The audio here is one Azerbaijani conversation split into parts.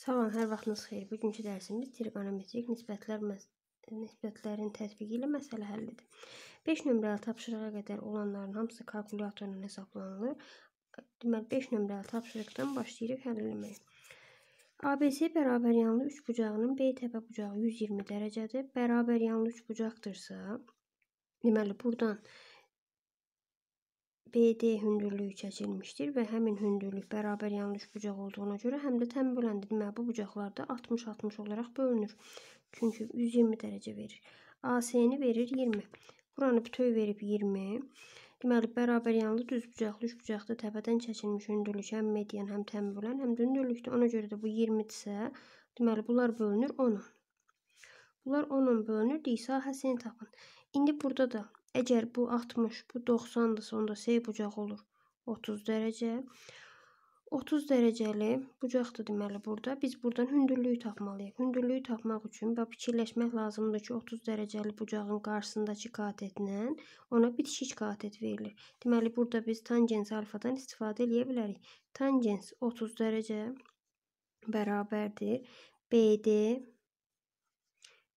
Salam, hər vaxtınız xeyir. Bugünkü dərsimiz trigonometrik nisbətlər nisbətlərin tətbiqi ilə məsələ həllidir. 5 nömrəli tapşırığa qədər olanların hamısı kalkulyatorla hesablanılır. Deməli 5 nömrəli tapşırıqdan başlayırıq həll etməyə. ABC bərabəryanlı üçbucağının B təpə bucağı 120 dərəcədir. Bərabəryanlı üçbucaqdırsa, deməli burdan 120 BD hündürlüyü çəkilmişdir və həmin hündürlük bərabər yanlış bucaq olduğuna görə həm də tən böləndirmə bu bucaqlarda 60-60 olaraq bölünür. Çünki 120 dərəcə verir. AC-ni verir 20. Buranı bütöv verib 20. Deməli, bərabər yanlı düz bucaqlı üç bucaqda təpədən çəkilmiş hündürlük həm median, həm tən bölən, həm də hündürlükdə. Ona görə də bu 20-dirsə, deməli, bunlar bölünür 10-a. Bunlar 10-a bölünür, deyə sahəsini tapın. İndi burada da Əgər bu 60, bu 90dırsa, onda sey bucaq olur 30 dərəcə. 30 dərəcəli bucaqdır deməli burada. Biz buradan hündürlüyü tapmalıyıq. Hündürlüyü tapmaq üçün və fikirləşmək lazımdır ki, 30 dərəcəli bucağın qarşısındakı katetlə ona bitişik katet verilir. Deməli burada biz tangens alfadan istifadə eləyə bilərik. Tangens 30 dərəcə bərabərdir BD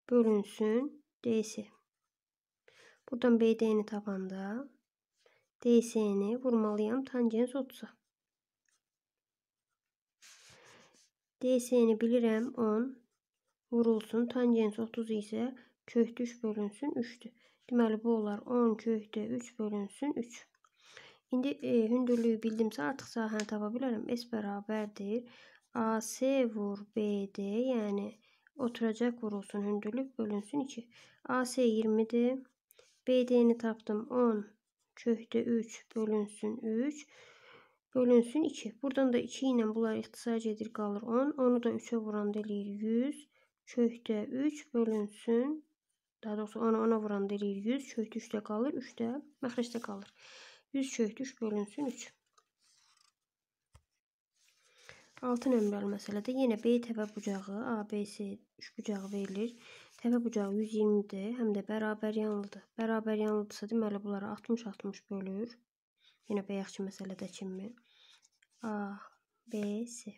bölünsün DC. Buradan BD'ni tabanda. DS'ni vurmalıyım tangens 30'a. DS'ni bilirəm 10 vurulsun. Tangens 30 isə köhtüş bölünsün 3-dür. Deməli bu olar 10 köhtə 3 bölünsün 3. İndi e, hündürlüyü bildimsə artıq sahəni tapa bilərəm. S bərabərdir. AC vur BD, yəni oturacaq vurulsun hündürlük bölünsün 2. AC 20 BD'ni tapdım. 10 kökdə 3 bölünsün 3 bölünsün 2. Buradan da 2 ilə bunlar ixtisac edir qalır 10. Onu da 3-ə vuranda eləyir 100. Kökdə 3 bölünsün daha doğrusu 10 ona vuranda eləyir 100. Kökdə 3-də qalır 3-də məxrəcdə qalır. 100 kökdə 3 bölünsün 3. 6 nömrəli məsələdə yenə B təpə bucağı ABC üçbucağı verilir. Təpə bucağı 120-dir, həm də bərabər yanlıdır. Bərabər yanlıdırsa, deməli bunları 60-60 bölür. Yenə yəni bayaqki məsələdə kimi. A, B, C.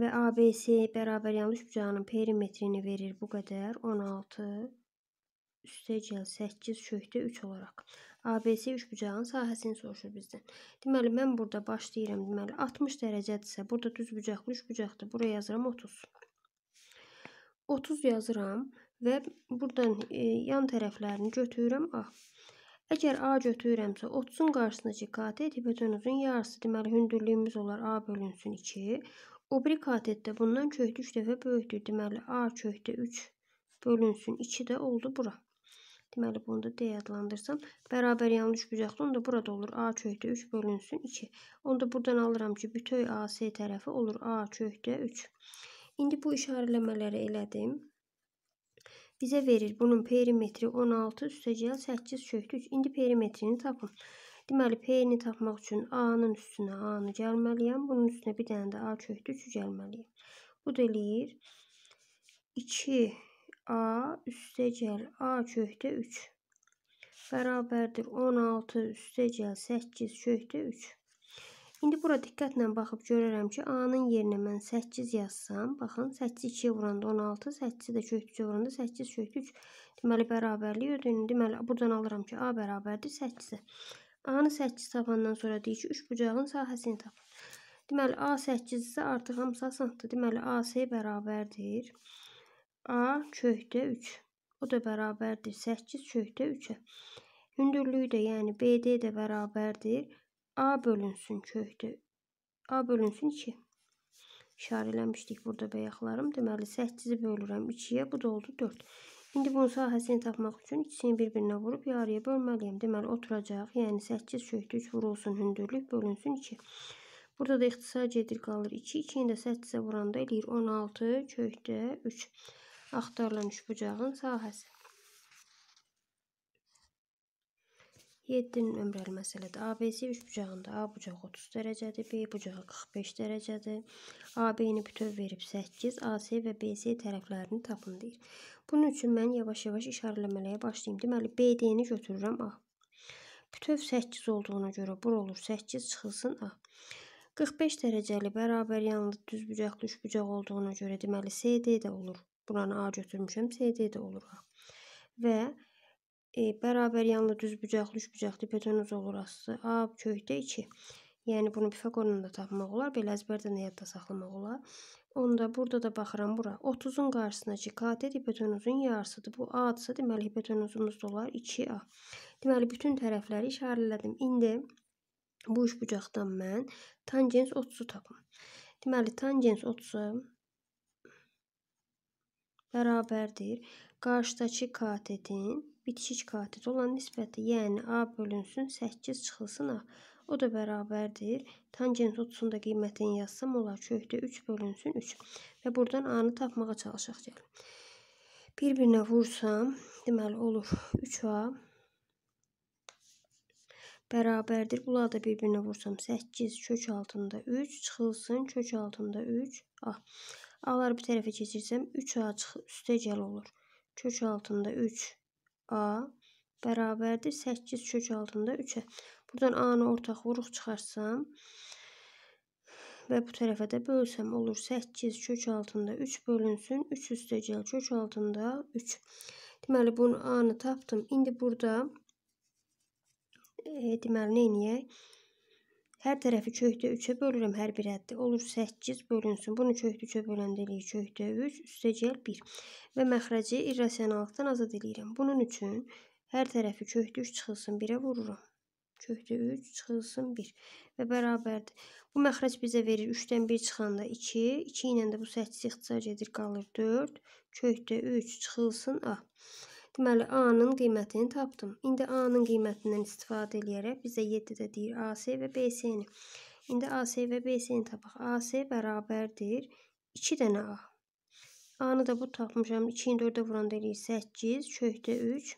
Və ABC bərabər yanlış bucağının perimetrini verir bu qədər. 16 üstəgəl 8 kökdə 3 olaraq. ABC üçbucağın sahəsini soruşur bizdən. Deməli, mən burada başlayıram. Deməli, 60 dərəcədirsə, burada düz bucaqlı üçbucaqdır. Bura yazıram 30. 30 yazıram və buradan e, yan tərəflərini götürürəm A. Əgər A götürürəmsə 30-un qarşısındakı katet hipotenuzun yarısı, deməli hündürlüyümüz olar A bölünsün 2. O biri katetdə bundan köhdü 3 dəfə böyükdür. Deməli A köhdü 3 bölünsün 2 də oldu bura. Deməli bunu da D adlandırsam, bərabər yanlış bucaqda onda burada olur A köhdü 3 bölünsün 2. Onda buradan alıram ki, bütöv AC tərəfi olur A köhdü 3. İndi bu işarələmələri elədim. Bizə verir bunun perimetri 16 üstəcəl 8 çöktü 3. İndi perimetrini tapın. Deməli, P-ni tapmaq üçün A-nın üstünə A-nı gəlməliyəm. Bunun üstünə bir dənə də A çöktü 3-ü gəlməliyəm. Bu da eləyir 2A üstəcəl A çöktü 3 bərabərdir 16 üstəcəl 8 çöktü 3. İndi bura diqqətlə baxıb görürəm ki, A-nın yerinə mən 8 yazsam, baxın 8 2-yə vuranda 16, 8-i də kök 3-ə vuranda 8 kök 3. Deməli bərabərlik ödünü. Deməli buradan alıram ki, A bərabərdir 8-ə. A-nı 8 tapandan sonra deyir ki, üçbucağın sahəsini tapın. Deməli A 8 isə artıq hamısı asandır. Deməli AC bərabərdir A kökdə 3. O da bərabərdir 8 kökdə 3-ə. Hündürlüyü də, yəni BD də bərabərdir A bölünsün köhdür. A bölünsün 2. İşarələmişdik burada bəyəxlarım. Deməli 8-i bölürəm 2-yə. Bu da oldu 4. İndi bunun sahəsini tapmaq üçün ikisini bir-birinə vurub yarıya bölməliyəm. Deməli oturacaq. Yəni 8 köhdür 3 vurulsun hündürlük bölünsün 2. Burada da ixtisar gedir qalır 2. 2-ni də 8-ə vuranda eləyir 16 kökdə 3. Axtarılan üçbucağın sahəsi. 7-nin ömrəli məsələdə ABC üç bucağında A bucağı 30 dərəcədir, B bucağı 45 dərəcədir. AB-ni bütöv verib 8, AC və BC tərəflərini tapın deyir. Bunun üçün mən yavaş-yavaş işarələməyə başlayayım. Deməli, BD-ni götürürəm A. Bütöv 8 olduğuna görə bura olur 8 çıxılsın A. 45 dərəcəli bərabər yanlı düz bucaqlı üç bucaq olduğuna görə deməli CD də olur. Buranı A götürmüşəm, CD də olur A. Və E, bərabər yanlı düz bucaqlı üç bucaqlı hipotenuz olur asısı. A kökdə 2. Yəni bunu Pifaqorla da tapmaq olar, belə əzbərdən yadda saxlamaq olar. Onda burada da baxıram bura. 30-un qarşısındakı KT hipotenuzun yarısıdır. Bu A-dırsa, deməli hipotenuzumuz da olar 2A. Deməli bütün tərəfləri işarələdim. İndi bu üç bucaqdan mən tangens 30-u tapım. Deməli tangens 30-u bərabərdir qarşıdakı katetin bitişik qatit olan nisbəti, yəni A bölünsün 8 çıxılsın A. O da bərabərdir. Tangent otusunda qiymətini yazsam olar kökdə 3 bölünsün 3. Və buradan A-nı tapmağa çalışaq gəlin. Bir-birinə vursam, deməli olur 3A bərabərdir. Bunlar da bir-birinə vursam 8 kök altında 3 çıxılsın kök altında 3 A. A-ları bir tərəfə keçirsəm 3A çıxı üstə gəl olur. Kök altında 3 A bərabərdir 8 kök altında 3-ə. Buradan A-nı ortaq vuruq çıxarsam və bu tərəfə də bölsəm olur 8 kök altında 3 bölünsün 3 üstəgəl kök altında 3. Deməli bunun A-nı tapdım. İndi burada e, deməli nə edək? Hər tərəfi kökdə 3-ə bölürəm hər bir həddi. Olur 8 bölünsün. Bunu kökdə 3-ə böləndə eləyir. Kökdə 3 üstə gəl 1. Və məxrəci irrasionallıqdan azad eləyirəm. Bunun üçün hər tərəfi kökdə 3 çıxılsın 1-ə vururam. Kökdə 3 çıxılsın 1 və bərabərdir. Bu məxrəc bizə verir 3-dən 1 çıxanda 2, 2 ilə də bu 8 ixtisar gedir qalır 4, kökdə 3 çıxılsın A. Deməli, A-nın qiymətini tapdım. İndi A-nın qiymətindən istifadə edərək bizə 7-də deyir AC və BC-ni. İndi AC və BC-ni tapaq. AC bərabərdir 2 dənə A. A-nı da bu tapmışam. 2-ni 4-də vuranda eləyir 8, kökdə 3,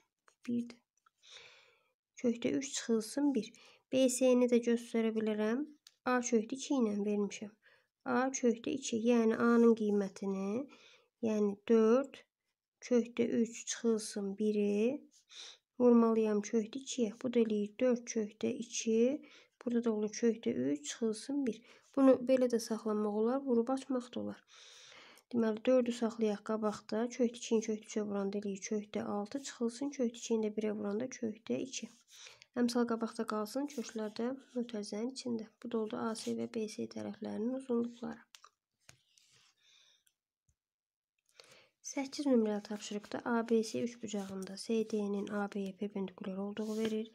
1-dir. Kökdə 3 çıxılsın 1. BC-ni də göstərə bilərəm. A kökdə 2 ilə vermişəm. A kökdə 2, yəni A-nın qiymətini, yəni 4 kökdə 3 çıxılsın 1-i. Vurmalıyam kökdə 2-yə. Bu da eləyir 4 kökdə 2. Burada da olur kökdə 3 çıxılsın 1. Bunu belə də saxlamaq olar, vurub açmaq da olar. Deməli 4-ü saxlayaq qabaqda. Kökdə 2-ni kökdə 3-ə vuranda eləyir kökdə 6 çıxılsın. Kökdə 2-ni də 1-ə vuranda kökdə 2. Əmsal qabaqda qalsın, köklərdə mötəzənin içində. Bu da oldu AC və BC tərəflərinin uzunluqları. 8 nömrəli tapşırıqda ABC üçbucağında CD-nin AB-yə perpendikulyar olduğu verir.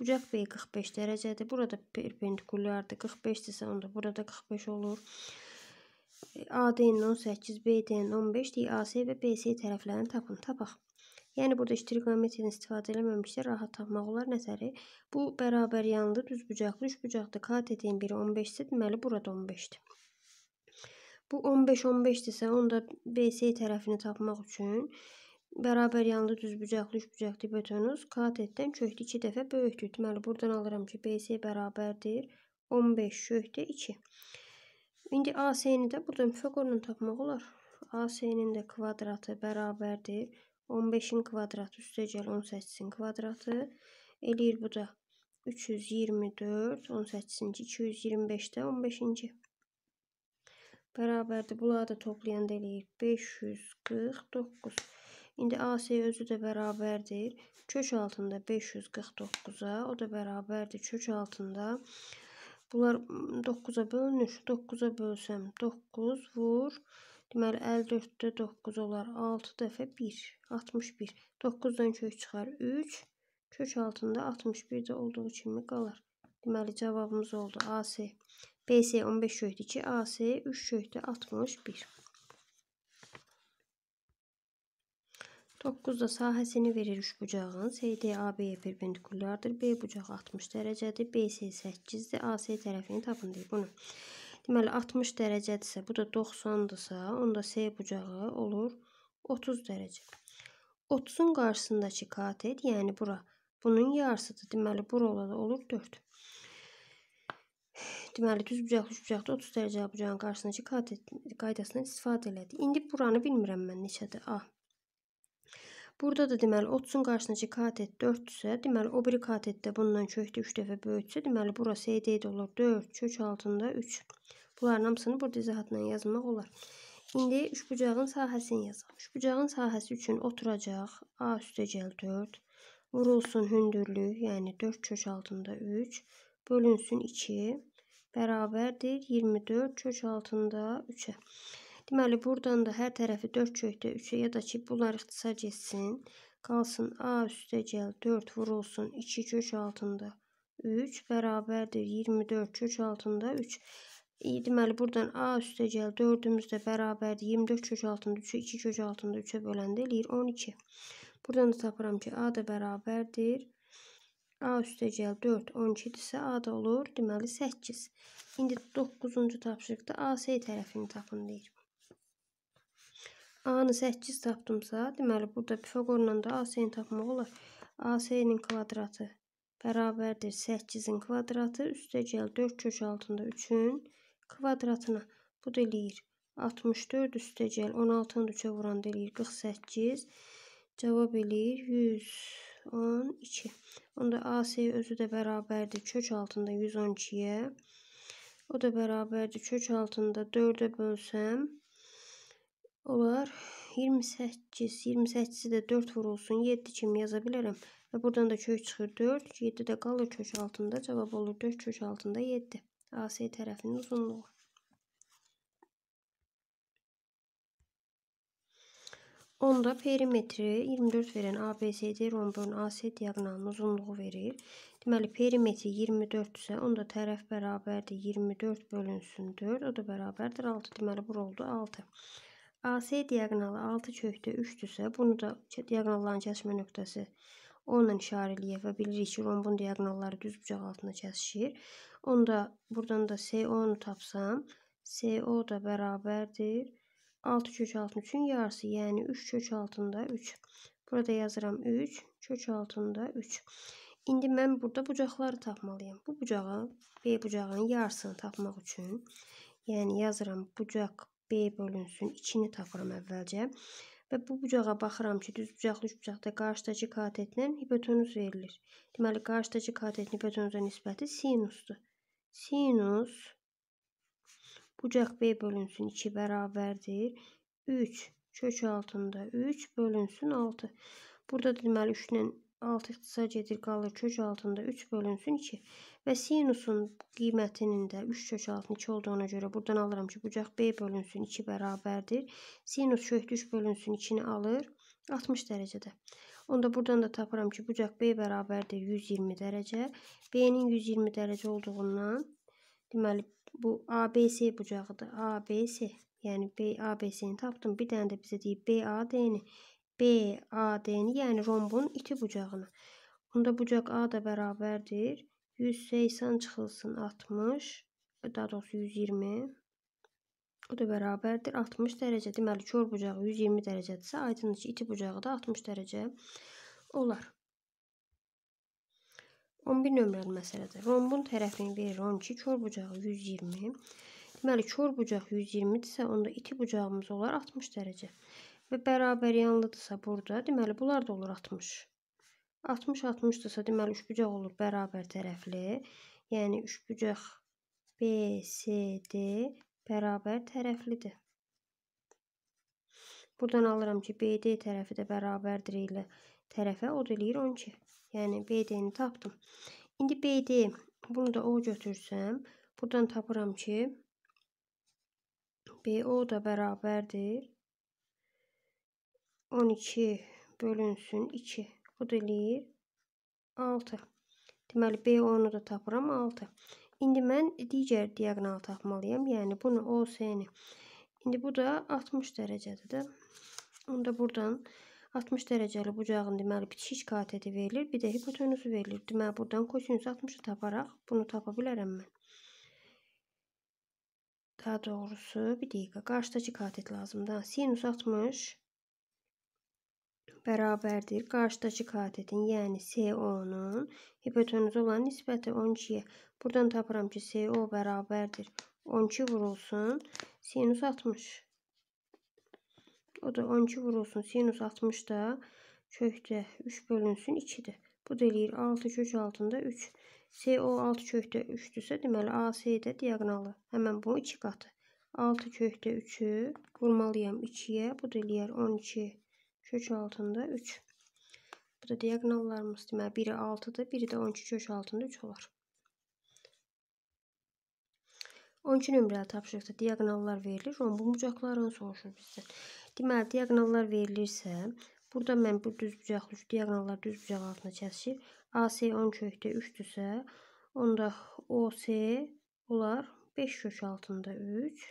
Bucaq B 45 dərəcədir. Burada perpendikulyardır. 45-dirsə onda burada 45 olur. AD-nin 18, BD-nin 15, DAC və BC tərəflərini tapın. Tapaq. Yəni burada trigonometriyadan istifadə eləməmişsə rahat tapmaq olar nəzəri. Bu bərabər yanlı düz bucaqlı üç bucaqlı KTT-nin biri 15-dir. Deməli burada 15-dir. Bu 15-15-dirsə, onda BC tərəfini tapmaq üçün bərabər yanlı düzbucaqlı üçbucaqlı bütövrünüz katetdən kökdə 2 dəfə böyükdür. Deməli, buradan alıram ki, BC bərabərdir 15 kökdə 2. İndi AC-ni də buradan Pifaqorla tapmaq olar. AC-nin də kvadratı bərabərdir 15-in kvadratı üstə gəl 18-in kvadratı eləyir bu da 324, 18-ci 225-də 15-ci Bərabərdir. Bunları da toplayan eləyir. 549. İndi AC özü də bərabərdir. Kök altında 549-a. O da bərabərdir. Kök altında. Bunlar 9-a bölünür. 9-a bölsəm 9 vur. Deməli 54-də 9 olar. 6 dəfə 1. 61. 9-dan kök çıxar 3. Kök altında 61 də olduğu kimi qalar. Deməli cavabımız oldu AC. BC 15 şöhdür 2, AC 3 şöhdür 61. 9 da sahəsini verir 3 bucağın. CD AB-yə perpendikullardır. B bucağı 60 dərəcədir. BC 8-dir. AC tərəfini tapın deyir bunu. Deməli 60 dərəcədirsə, bu da 90-dırsa, onda C bucağı olur 30 dərəcə. 30-un qarşısındakı katet, yəni bura bunun yarısıdır. Deməli bura da olur 4. Deməli, düz bucaqlı üçbucaqda 30 dərəcəli bucağın qarşısındakı qaydasından istifadə elədi. İndi buranı bilmirəm mən neçədir A. Burada da deməli 30-un qarşısındakı katet 4-dürsə, deməli o biri katetdə bundan kökdə 3 dəfə böyüksə, deməli burası ED olur 4, kök altında 3. Bunların hamısını burada izahatla yazmaq olar. İndi üçbucağın sahəsini yazaq. Üçbucağın sahəsi üçün oturacaq A üstəgəl 4, vurulsun hündürlük, yəni 4 kök altında 3, bölünsün 2 bərabərdir 24 kök altında 3-ə. Deməli, buradan da hər tərəfi 4 kökdə 3-ə ya da ki, bunlar ixtisa getsin. Qalsın A üstəgəl 4 vurulsun 2 kök altında 3 bərabərdir 24 kök altında 3. Deməli, buradan A üstəgəl 4-ümüz də bərabərdir 24 kök altında 3-ü 2 kök altında 3-ə böləndə eləyir 12. Buradan da tapıram ki, A da bərabərdir A üstəgəl 4, 12 isə A da olur. Deməli 8. İndi 9-cu tapşırıqda AC tərəfini tapın deyir. A-nı 8 tapdımsa, deməli burada Pifaqorla da AC-ni tapmaq olar. AC-nin kvadratı bərabərdir 8-in kvadratı üstəgəl 4 kök altında 3-ün kvadratına. Bu da eləyir 64 üstəgəl 16-nı 3-ə vuranda eləyir 48. Cavab eləyir 100. 112. Onda AC özü də bərabərdir kök altında 112-yə. O da bərabərdir kök altında 4-ə bölsəm olar 28. 28-i də 4 vurulsun 7 kimi yaza bilərəm. Və buradan da kök çıxır 4, 7 də qalır kök altında. Cavab olur 4 kök altında 7. AC tərəfinin uzunluğu. Onda perimetri 24 verən ABCD rombun AC diaqonalının uzunluğu verir. Deməli, perimetri 24 isə onda tərəf bərabərdir 24 bölünsün 4, o da bərabərdir 6. Deməli, bura oldu 6. AC diaqonalı 6 kökdə 3-dürsə, bunu da diaqonalların kəsimə nöqtəsi 10 ilə işarə eləyək və bilirik ki, rombun diaqonalları düz bucaq altında kəsişir. Onda buradan da CO-nu tapsam, CO da bərabərdir 4. 6 kök altının 3'ün yarısı. Yəni 3 kök altında 3. Burada yazıram 3 kök altında 3. İndi mən burada bucaqları tapmalıyam. Bu bucağı B bucağının yarısını tapmaq üçün. Yəni yazıram bucaq B bölünsün 2-ni tapıram əvvəlcə. Və bu bucağa baxıram ki, düz bucaqlı bucaqda qarşıdakı katetlə hipotenüs verilir. Deməli, qarşıdakı katetin hipotenüsə nisbəti sinusdur. Sinus Bucaq B bölünsün 2 bərabərdir. 3 kök altında 3 bölünsün 6. Burada deməli 3 ilə 6 ixtisar gedir, qalır kök altında 3 bölünsün 2. Və sinusun qiymətinin də 3 kök altın 2 olduğuna görə buradan alıram ki, bucaq B bölünsün 2 bərabərdir. Sinus kök 3 bölünsün 2-ni alır 60 dərəcədə. Onda buradan da tapıram ki, bucaq B bərabərdir 120 dərəcə. B-nin 120 dərəcə olduğundan deməli Bu ABC bucağıdır. ABC. Yəni ABC-ni tapdım. Bir dənə də bizə deyib BAD-ni. BAD-ni, yəni rombun iti bucağını. Bunda bucaq A da bərabərdir. 180 çıxılsın 60, daha doğrusu 120. O da bərabərdir 60 dərəcə. Deməli kör bucağı 120 dərəcədirsə, aydındır ki, iti bucağı da 60 dərəcə olar. 11 nömrəli məsələdir. Rombun tərəfini verir 12, kör bucağı 120. Deməli, kör bucaq 120-dirsə, onda iti bucağımız olar 60 dərəcə. Və bərabər yanlıdırsa burada, deməli, bunlar da olur 60. 60-60-dırsa, deməli, üçbucaq olur bərabər tərəfli. Yəni, üçbucaq BCD bərabər tərəflidir. Buradan alıram ki, BD tərəfi də bərabərdir ilə tərəfə, o da eləyir 12. Yani BD'ni tapdım. İndi BD bunu da O götürsəm buradan tapıram ki BO da bərabərdir 12 bölünsün 2. Bu da eləyir 6. Deməli BO-nu da tapıram 6. İndi mən digər diagonal tapmalıyam. Yəni bunu OS-ni. İndi bu da 60 dərəcədir də. Onda buradan 60 dərəcəli bucağın deməli bitişik katəti verilir, bir də hipotenusu verilir. Deməli buradan kosinüs 60-ı taparaq bunu tapa bilərəm mən. Daha doğrusu bir dəqiqə qarşıdakı katət lazımdır. Sinus 60 bərabərdir qarşıdakı katetin, yəni CO-nun hipotenuzu olan nisbəti 12-yə. Buradan tapıram ki, CO bərabərdir 12 vurulsun sinus 60. O da 12 vurulsun. Sinus 60 da kökdə 3 bölünsün 2-dir. Bu da eləyir 6 kök altında 3. CO 6 kökdə 3-dürsə, deməli AC-də diaqonalı. Həmən bunun 2 qatı. 6 kökdə 3-ü vurmalıyam 2-yə. Bu da eləyər 12 kök altında 3. Bu da diaqonallarımız. Deməli biri 6-dır, biri də 12 kök altında 3 olar. 12 nömrəli tapşırıqda diaqonallar verilir. Rombun bucaqlarını soruşur bizdən. Deməli, diaqnallar verilirsə, burada mən bu düz bucaqlı diaqnallar düz bucaq altına kəsişir. AC 10 kökdə 3-dürsə, onda OC olar 5 kök altında 3.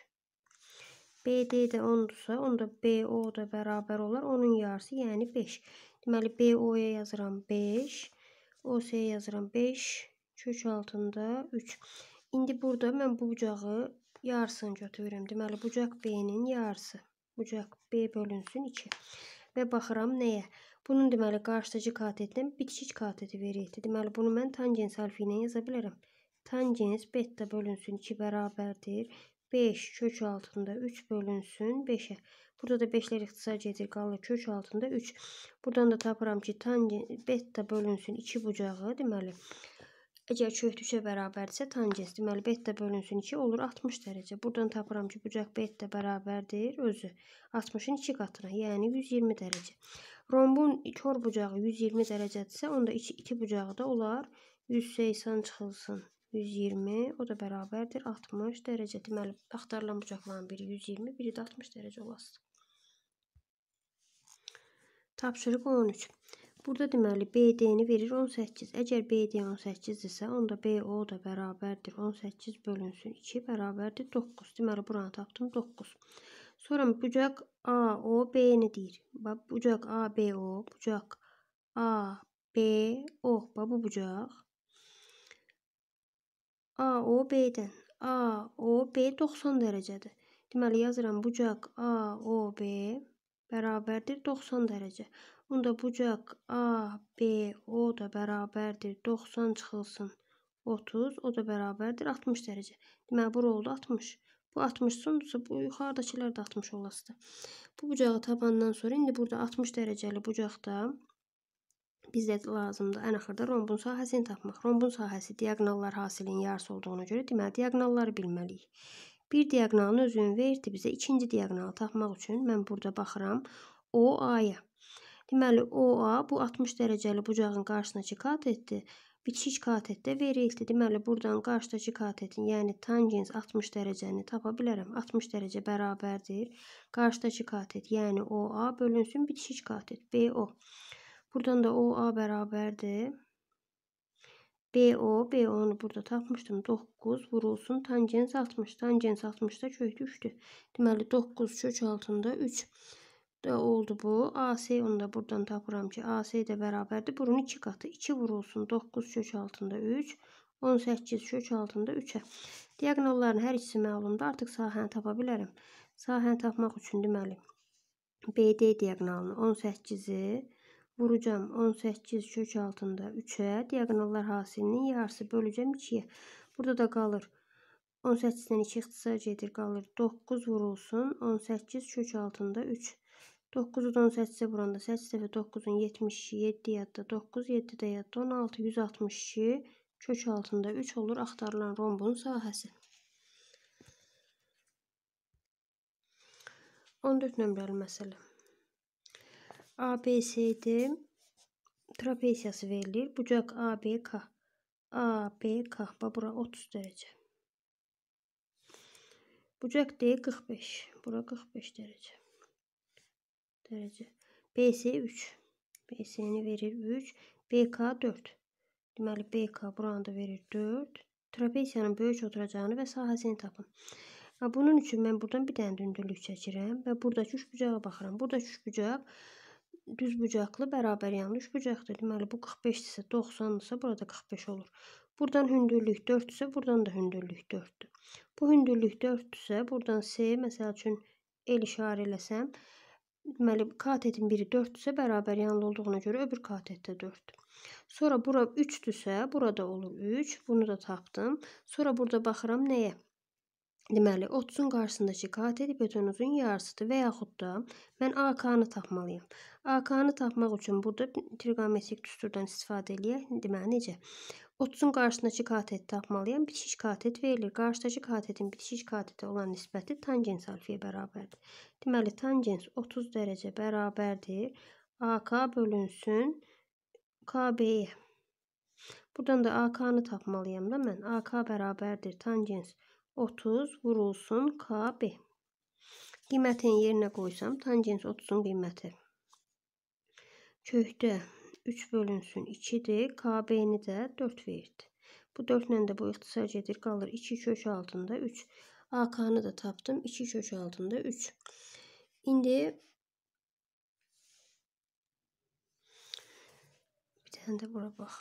BD də 10-dursa, onda BO da bərabər olar 10-un yarısı, yəni 5. Deməli, BO-ya yazıram 5, OC-yə yazıram 5, kök altında 3. İndi burada mən bu bucağı yarısını götürürəm. Deməli, bucaq B-nin yarısı bucaq B bölünsün 2. Və baxıram nəyə? Bunun deməli qarşıdıcı katetdən bitişik kateti verildi. Deməli bunu mən tangens alfa ilə yaza bilərəm. Tangens beta bölünsün 2 bərabərdir. 5 kök altında 3 bölünsün 5-ə. Burada da 5-lər ixtisar gedir, qalır kök altında 3. Buradan da tapıram ki, tangens beta bölünsün 2 bucağı, deməli Əgər köhtükə bərabərdirsə tangens deməli beta bölünsün 2 olur 60 dərəcə. Buradan tapıram ki, bucaq beta bərabərdir özü 60-ın 2 qatına, yəni 120 dərəcə. Rombun kör bucağı 120 dərəcədirsə, onda 2 iki bucağı da olar 180 çıxılsın. 120 o da bərabərdir 60 dərəcə. Deməli axtarılan bucaqların biri 120, biri də 60 dərəcə olasın. Tapşırıq 13. Burada deməli BD-ni verir 18. Əgər BD 18 isə onda BO da bərabərdir 18 bölünsün 2 bərabərdir 9. Deməli buranı tapdım 9. Sonra bucaq AO B-ni deyir. Bax bucaq ABO, bucaq ABO. Bax bu bucaq. AO B-dən. AO B 90 dərəcədir. Deməli yazıram bucaq AOB bərabərdir 90 dərəcə. Onda bucaq A, B, O da bərabərdir. 90 çıxılsın 30, o da bərabərdir 60 dərəcə. Deməli, bura oldu 60. Bu 60 sundursa, bu yuxarıdakilər də 60 olasıdır. Bu bucağı tabandan sonra, indi burada 60 dərəcəli bucaqda bizdə lazımdır ən axırda rombun sahəsini tapmaq. Rombun sahəsi diagonallar hasilinin yarısı olduğuna görə, deməli, diagonalları bilməliyik. Bir diagonalın özünü verdi bizə ikinci diagonalı tapmaq üçün mən burada baxıram O-A-ya. Deməli, OA bu 60 dərəcəli bucağın qarşısındakı katetdir. Bitişik katetdə verildi. Deməli, buradan qarşıdakı katetin, yəni tangens 60 dərəcəni tapa bilərəm. 60 dərəcə bərabərdir. Qarşıdakı katet, yəni OA bölünsün bitişik katet BO. Buradan da OA bərabərdir. BO, BO-nu burada tapmışdım. 9 vurulsun tangens 60. Tangens 60-da kök düşdü. Deməli 9 kök altında 3 da e, oldu bu. AS onu da buradan tapıram ki AS də bərabərdir. Burun 2 qatı 2 vurulsun. 9 kök altında 3. 18 kök altında 3-ə. Diagonalların hər ikisi məlumdur. Artıq sahəni tapa bilərəm. Sahəni tapmaq üçün deməli BD diagonalını 18-i vuracam 18 kök altında 3-ə. Diagonallar hasilinin yarısı böləcəm 2-yə. Burada da qalır 18-dən 2 ixtisar gedir qalır 9 vurulsun 18 kök altında 3. 9-u 18-ə vuranda 8 dəfə 9-un 72, 7 yadda 9, 7 də yadda 16, 162 kök altında 3 olur axtarılan rombun sahəsi. 14 nömrəli məsələ. ABCD trapesiyası verilir. Bucaq ABK. ABK. Bura 30 dərəcə. Bucaq D 45. Bura 45 dərəcə dərəcə. BS 3. BS-ni verir 3. BK 4. Deməli, BK buranı da verir 4. Trapesiyanın böyük oturacağını və sahəsini tapın. Bunun üçün mən buradan bir dənə dündürlük çəkirəm və buradakı üçbucağa baxıram. Buradakı üçbucaq düz bucaqlı bərabər yanlı üçbucaqdır. Deməli, bu 45-dirsə, 90-dırsa, burada 45 olur. Buradan hündürlük 4-dürsə, buradan da hündürlük 4-dür. Bu hündürlük 4-dürsə, buradan S, məsəl üçün L işarə eləsəm, Deməli, katetin biri 4-dürsə, bərabər yanlı olduğuna görə öbür katetdə 4-dür. Sonra bura 3-dürsə, burada olur 3. Bunu da tapdım. Sonra burada baxıram nəyə? Deməli, 30-un qarşısındakı katet hipotenuzun yarısıdır və yaxud da mən AK-nı tapmalıyam. AK-nı tapmaq üçün burada trigonometrik düsturdan istifadə eləyək. Deməli, necə? 30-un qarşısındakı kateti tapmalıyam. Bitişik katet verilir. Qarşıdakı katetin bitişik katetə olan nisbəti tangens alfaya bərabərdir. Deməli, tangens 30 dərəcə bərabərdir. AK bölünsün KB-yə. E. Buradan da AK-nı tapmalıyam da mən. AK bərabərdir. Tangens 30 vurulsun KB. Qiymətin yerinə qoysam, tangens 30-un qiyməti. Köhdə 0,5 3 bölünsün 2-dir. KB-ni də 4 verdi. Bu 4 ilə də bu ixtisar gedir. Qalır 2 kök altında 3. AK-nı da tapdım. 2 kök altında 3. İndi bir dənə də bura bax.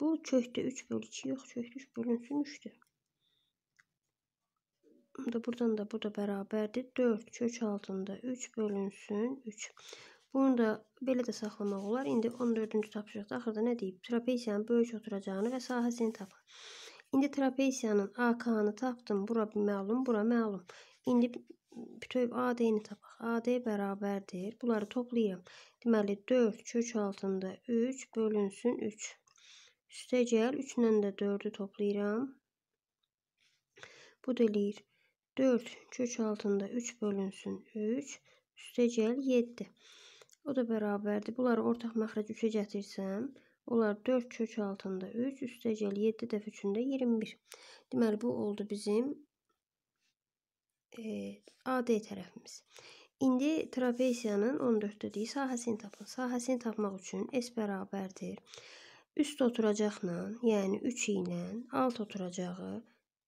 Bu kökdə 3 bölü 2 yox. Kökdə 3 bölünsün 3-dür. Da buradan da bu da bərabərdir. 4 kök altında 3 bölünsün 3. Bunu da belə də saxlamaq olar. İndi 14-cü tapşırıqda axırda nə deyib? Trapesiyanın böyük oturacağını və sahəsini tapın. İndi trapesiyanın AK-nı tapdım. Bura məlum, bura məlum. İndi bütöv AD-ni tapaq. AD bərabərdir. Bunları toplayıram. Deməli 4 kök altında 3 bölünsün 3. Üstə gəl 3 ilə də 4-ü toplayıram. Bu deyir 4 kök altında 3 bölünsün 3. Üstə gəl 7. O da bərabərdir. Bunları ortaq məxrəc 3-ə gətirsəm, onlar 4 kök altında 3, üstə gəl 7 dəfə 3-də 21. Deməli, bu oldu bizim e, AD tərəfimiz. İndi trapesiyanın 14 dediyi sahəsini tapın. Sahəsini tapmaq üçün S bərabərdir. Üst oturacaqla, yəni 3 ilə alt oturacağı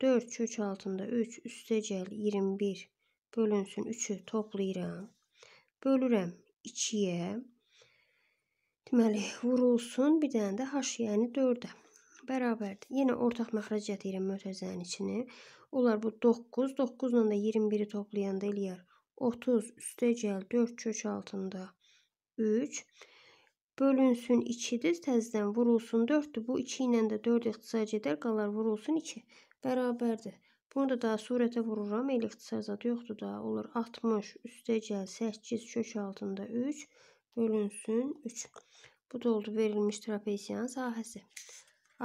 4 kök altında 3 üstə gəl 21 bölünsün 3-ü toplayıram. Bölürəm 2-yə deməli vurulsun bir dənə də h yəni 4-ə bərabərdir. Yenə ortaq məxrəc gətirirəm mötərizənin içini. Onlar bu 9, 9 ilə də 21-i toplayanda eləyər 30 üstə gəl 4 kök altında 3 bölünsün 2-dir, təzədən vurulsun 4-dür. Bu 2 ilə də 4 ixtisar gedər, qalar vurulsun 2 bərabərdir. Bunu da daha surətə vururam. El ixtisasatı yoxdur da. Olur 60 üstəcə 8 kök altında 3 bölünsün 3. Bu da oldu verilmiş trapeziyanın sahəsi.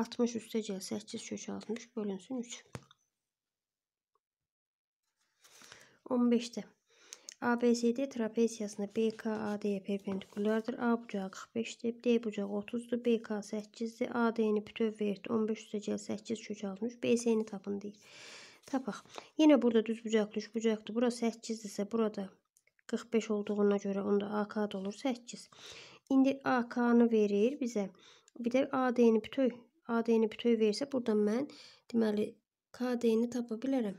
60 üstəcə 8 kök 60 bölünsün 3. 15-də ABCD trapeziyasında BKAD-yə perpendikulyardır. A bucağı 45-dir, D bucağı 30-dur, BK 8-dir. AD-ni bütöv verdi 15 üstəcə 8 kök 60, BC-ni tapın deyir. Tapaq. Yenə burada düz bucaqlı bucaqdır. Bura 8-dirsə, burada 45 olduğuna görə onda AK da olur 8. İndi AK-nı verir bizə. Bir də AD-ni bütöv, AD-ni bütöv versə, buradan mən deməli KD-ni tapa bilərəm.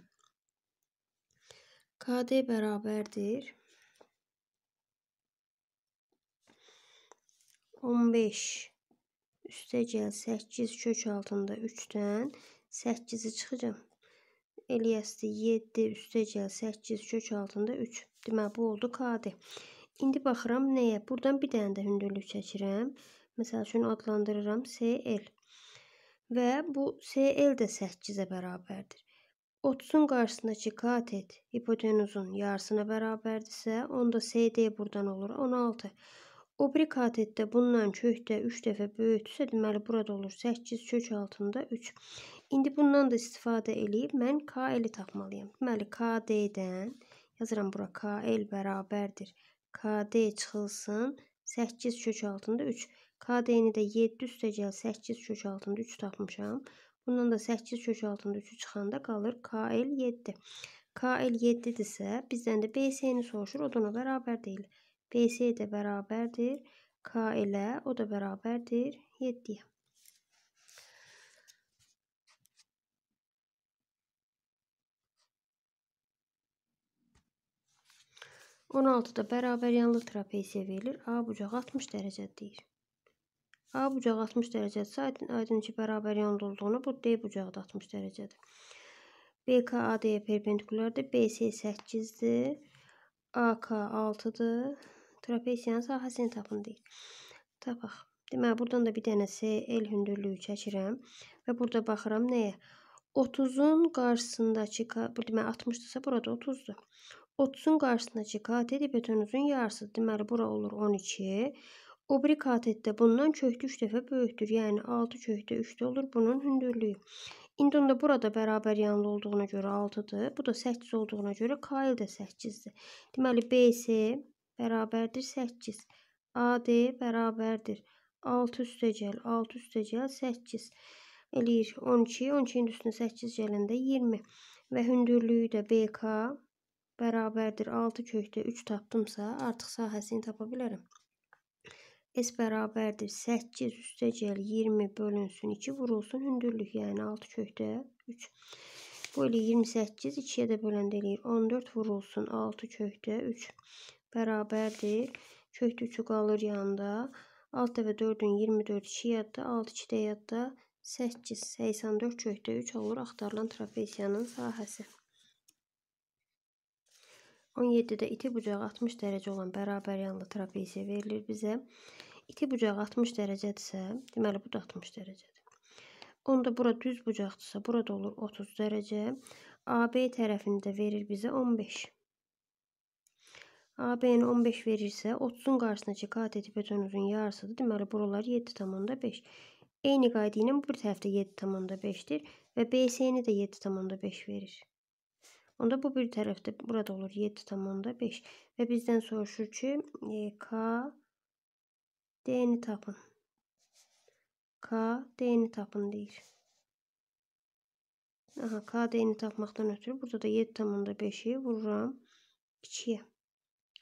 KD bərabərdir 15 üstə gəl 8 kök altında 3-dən 8-i çıxacam eləyəsi 7 üstəgəl 8 kök altında 3. Deməli bu oldu KD. İndi baxıram nəyə? Burdan bir dənə də hündürlük çəkirəm. Məsəl üçün adlandırıram CL. Və bu CL də 8-ə bərabərdir. 30-un qarşısındakı katet hipotenuzun yarısına bərabərdirsə, onda CD burdan olur 16. O biri katetdə bundan kökdə 3 dəfə böyükdürsə, deməli burada olur 8 kök altında 3. İndi bundan da istifadə eləyib mən KL-i tapmalıyam. Deməli, KD-dən yazıram bura KL bərabərdir. KD çıxılsın 8 kök altında 3. KD-ni də 7 üstəgəl 8 kök altında 3 tapmışam. Bundan da 8 kök altında 3-ü çıxanda qalır KL 7. KL 7-dirsə, bizdən də BC-ni soruşur, o da ona bərabər deyil. BC də bərabərdir KL-ə, o da bərabərdir 7-yə. 16 da bərabər yanlı trapeziya verilir. A bucağı 60 dərəcədir deyir. A bucağı 60 dərəcədirsə, aydın, aydın ki, bərabər yanlı olduğuna bu D bucağı da 60 dərəcədir. BK AD-yə perpendikulyardır. BC 8-dir. AK 6-dır. Trapeziyanın sahəsini tapın deyir. Tapaq. Deməli, buradan da bir dənəsi el hündürlüyü çəkirəm və burada baxıram nəyə? 30-un qarşısındakı, bu demək 60-dırsa, burada 30-dur. 30-un qarşısındakı katet hipotenüzün yarısı. Deməli bura olur 12. O biri katetdə bundan kökdə 3 dəfə böyükdür. Yəni 6 kökdə 3-də olur bunun hündürlüyü. İndi onda burada bərabər yanlı olduğuna görə 6-dır. Bu da 8 olduğuna görə KL də 8-dir. Deməli BC bərabərdir 8. AD bərabərdir 6 üstəgəl 6 üstəgəl 8 eləyir 12. 12-nin üstünə 8 gələndə 20 və hündürlüyü də BK bərabərdir 6 kökdə 3 tapdımsa, artıq sahəsini tapa bilərəm. S bərabərdir 8 üstəgəl 20 bölünsün 2 vurulsun hündürlük, yəni 6 kökdə 3. Bu elə 28 2-yə də böləndə eləyir 14 vurulsun 6 kökdə 3 bərabərdir. Kökdə 3-ü qalır yanında. 6 və 4-ün 24 2 yadda, 6 2-də yadda 8 84 kökdə 3 olur axtarılan trapesiyanın sahəsi. 17-də iti bucağı 60 dərəcə olan bərabər yanlı trapeziya verilir bizə. İti bucağı 60 dərəcədirsə, deməli bu da 60 dərəcədir. Onda bura düz bucaqdırsa, burada olur 30 dərəcə. AB tərəfində verir bizə 15. AB-ni 15 verirsə, 30-un qarşısındakı kat eti betonuzun yarısıdır. Deməli, buralar 7,5. Eyni qayda ilə bu tərəfdə 7,5-dir və BC-ni də 7,5 verir. Onda bu bir tərəfdə burada olur 7,5 və bizdən soruşur ki, e, K D-ni tapın. K D-ni tapın deyir. Aha, K D-ni tapmaqdan ötürü burada da 7,5-i vururam 2-yə.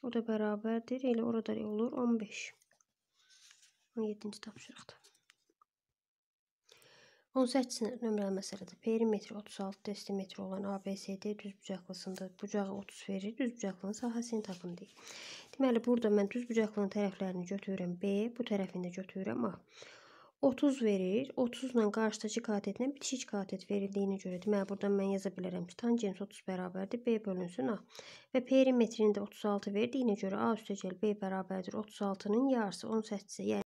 O da bərabərdir. Elə orada olur 15. 17-ci tapşırıqda. 18 nömrəli məsələdə perimetri 36 desimetr olan ABCD düzbucaqlısında bucağı 30 verir. Düzbucaqlının sahəsini tapın deyir. Deməli, burada mən düzbucaqlının tərəflərini götürürəm B, bu tərəfini də götürürəm A. 30 verir. 30 ilə qarşıdakı katetinə bitişik katet verildiyini görə deməli buradan mən yaza bilərəm ki, tangens 30 bərabərdir B bölünsün A və perimetrini də 36 verdiyinə görə A üstəgəl B bərabərdir 36-nın yarısı 18-ə. Yəni